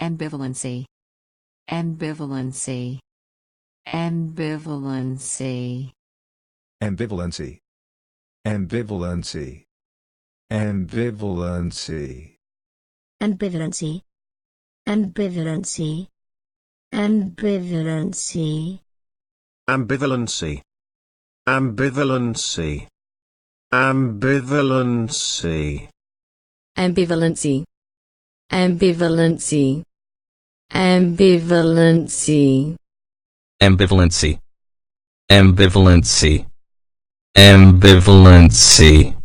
ambivalency ambivalency ambivalency ambivalency ambivalency ambivalency ambivalency ambivalency ambivalency ambivalency ambivalency ambivalency ambivalency ambivalency ambivalency ambivalency ambivalency ambivalency